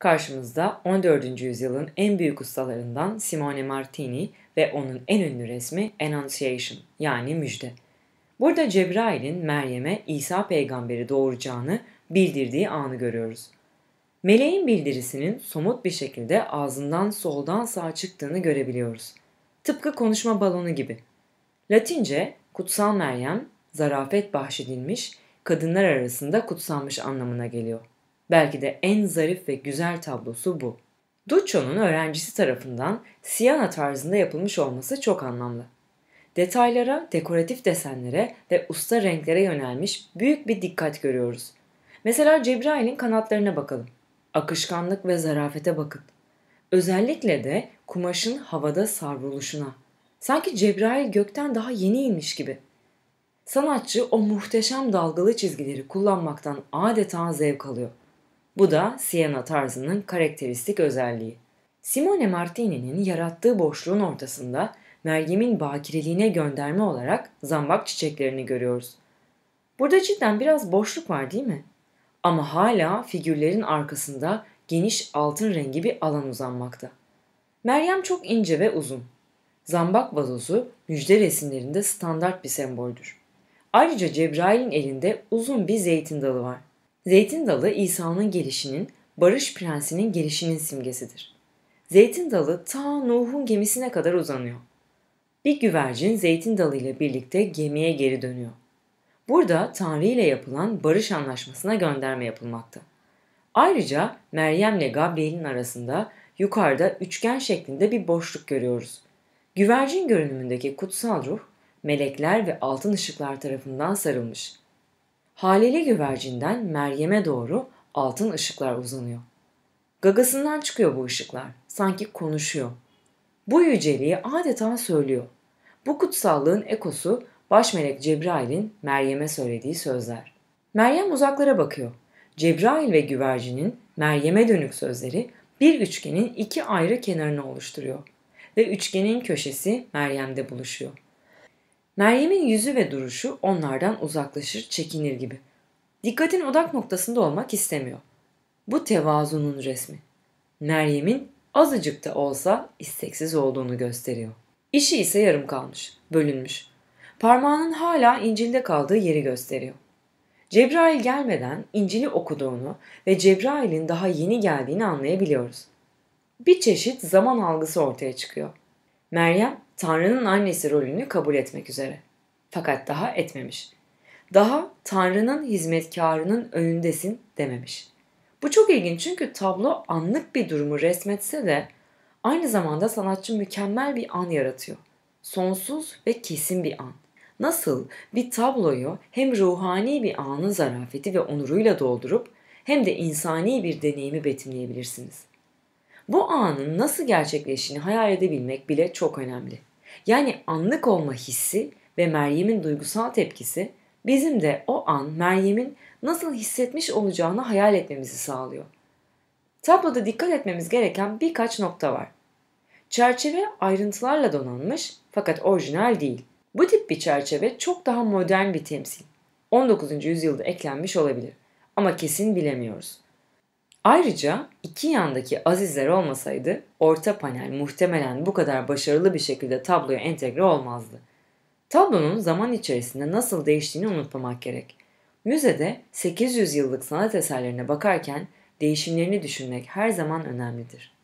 Karşımızda 14. yüzyılın en büyük ustalarından Simone Martini ve onun en ünlü resmi Annunciation yani müjde. Burada Cebrail'in Meryem'e İsa peygamberi doğuracağını bildirdiği anı görüyoruz. Meleğin bildirisinin somut bir şekilde ağzından soldan sağa çıktığını görebiliyoruz. Tıpkı konuşma balonu gibi. Latince kutsal Meryem zarafet bahşedilmiş, kadınlar arasında kutsanmış anlamına geliyor. Belki de en zarif ve güzel tablosu bu. Duccio'nun öğrencisi tarafından Siena tarzında yapılmış olması çok anlamlı. Detaylara, dekoratif desenlere ve usta renklere yönelmiş büyük bir dikkat görüyoruz. Mesela Cebrail'in kanatlarına bakalım. Akışkanlık ve zarafete bakın. Özellikle de kumaşın havada savruluşuna. Sanki Cebrail gökten daha yeni inmiş gibi. Sanatçı o muhteşem dalgalı çizgileri kullanmaktan adeta zevk alıyor. Bu da Siena tarzının karakteristik özelliği. Simone Martini'nin yarattığı boşluğun ortasında Meryem'in bakireliğine gönderme olarak zambak çiçeklerini görüyoruz. Burada cidden biraz boşluk var değil mi? Ama hala figürlerin arkasında geniş altın rengi bir alan uzanmakta. Meryem çok ince ve uzun. Zambak vazosu müjde resimlerinde standart bir semboldür. Ayrıca Cebrail'in elinde uzun bir zeytin dalı var. Zeytin dalı İsa'nın gelişinin, barış prensinin gelişinin simgesidir. Zeytin dalı ta Nuh'un gemisine kadar uzanıyor. Bir güvercin zeytin dalı ile birlikte gemiye geri dönüyor. Burada Tanrı ile yapılan barış anlaşmasına gönderme yapılmakta. Ayrıca Meryem ile Gabriel'in arasında yukarıda üçgen şeklinde bir boşluk görüyoruz. Güvercin görünümündeki kutsal ruh, melekler ve altın ışıklar tarafından sarılmış. Haleli güvercinden Meryem'e doğru altın ışıklar uzanıyor. Gagasından çıkıyor bu ışıklar. Sanki konuşuyor. Bu yüceliği adeta söylüyor. Bu kutsallığın ekosu baş melek Cebrail'in Meryem'e söylediği sözler. Meryem uzaklara bakıyor. Cebrail ve güvercinin Meryem'e dönük sözleri bir üçgenin iki ayrı kenarını oluşturuyor ve üçgenin köşesi Meryem'de buluşuyor. Meryem'in yüzü ve duruşu onlardan uzaklaşır, çekinir gibi. Dikkatin odak noktasında olmak istemiyor. Bu tevazunun resmi. Meryem'in azıcık da olsa isteksiz olduğunu gösteriyor. İşi ise yarım kalmış, bölünmüş. Parmağının hala İncil'de kaldığı yeri gösteriyor. Cebrail gelmeden İncil'i okuduğunu ve Cebrail'in daha yeni geldiğini anlayabiliyoruz. Bir çeşit zaman algısı ortaya çıkıyor. Meryem Tanrı'nın annesi rolünü kabul etmek üzere. Fakat daha etmemiş. Daha Tanrı'nın hizmetkarının önündesin dememiş. Bu çok ilginç çünkü tablo anlık bir durumu resmetse de aynı zamanda sanatçı mükemmel bir an yaratıyor. Sonsuz ve kesin bir an. Nasıl bir tabloyu hem ruhani bir anın zarafeti ve onuruyla doldurup hem de insani bir deneyimi betimleyebilirsiniz. Bu anın nasıl gerçekleştiğini hayal edebilmek bile çok önemli. Yani anlık olma hissi ve Meryem'in duygusal tepkisi bizim de o an Meryem'in nasıl hissetmiş olacağını hayal etmemizi sağlıyor. Tabloda dikkat etmemiz gereken birkaç nokta var. Çerçeve ayrıntılarla donanmış fakat orijinal değil. Bu tip bir çerçeve çok daha modern bir temsil. 19. yüzyılda eklenmiş olabilir ama kesin bilemiyoruz. Ayrıca iki yandaki azizler olmasaydı orta panel muhtemelen bu kadar başarılı bir şekilde tabloya entegre olmazdı. Tablonun zaman içerisinde nasıl değiştiğini unutmamak gerek. Müzede 800 yıllık sanat eserlerine bakarken değişimlerini düşünmek her zaman önemlidir.